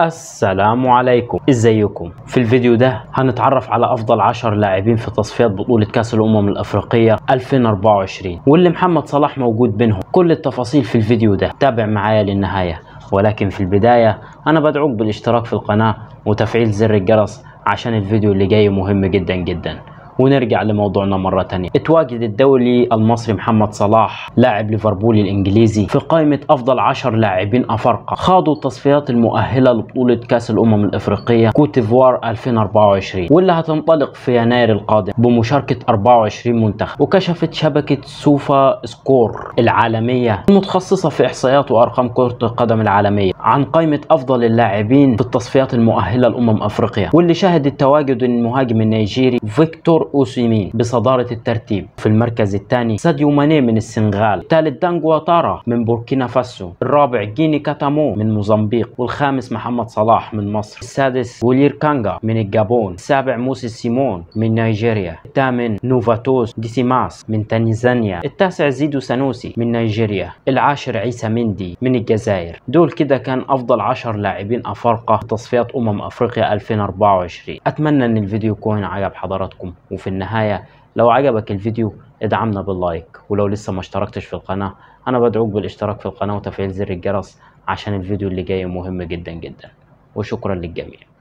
السلام عليكم ازيكم في الفيديو ده هنتعرف على افضل 10 لاعبين في تصفيات بطولة كاس الامم الافريقية 2024 واللي محمد صلاح موجود بينهم كل التفاصيل في الفيديو ده تابع معايا للنهاية ولكن في البداية انا بدعوك بالاشتراك في القناة وتفعيل زر الجرس عشان الفيديو اللي جاي مهم جدا جدا ونرجع لموضوعنا مرة تانية اتواجد الدولي المصري محمد صلاح لاعب ليفربول الانجليزي في قائمة افضل 10 لاعبين افارقة خاضوا التصفيات المؤهلة لبطولة كاس الامم الافريقية كوتيفوار 2024 واللي هتنطلق في يناير القادم بمشاركة 24 منتخب وكشفت شبكة سوفا سكور العالمية المتخصصة في احصائيات وارقام كرة القدم العالمية عن قائمة افضل اللاعبين في التصفيات المؤهلة لامم افريقيا واللي شهدت تواجد المهاجم النيجيري فيكتور أوسيمين بصدارة الترتيب في المركز الثاني ساديو ماني من السنغال الثالث دانغ واتارا من بوركينا فاسو الرابع جيني كاتامو من موزمبيق والخامس محمد صلاح من مصر السادس ولير كانغا من الجابون السابع موسى سيمون من نيجيريا الثامن نوفاتوس ديسيماس من تنزانيا التاسع زيدو سانوسي من نيجيريا العاشر عيسى مندي من الجزائر دول كده كان أفضل عشر لاعبين أفارقة تصفيات أمم أفريقيا 2024 أتمنى أن الفيديو يكون عجب حضراتكم وفي النهاية لو عجبك الفيديو ادعمنا باللايك ولو لسه ما اشتركتش في القناة أنا بدعوك بالاشتراك في القناة وتفعيل زر الجرس عشان الفيديو اللي جاي مهم جدا جدا وشكرا للجميع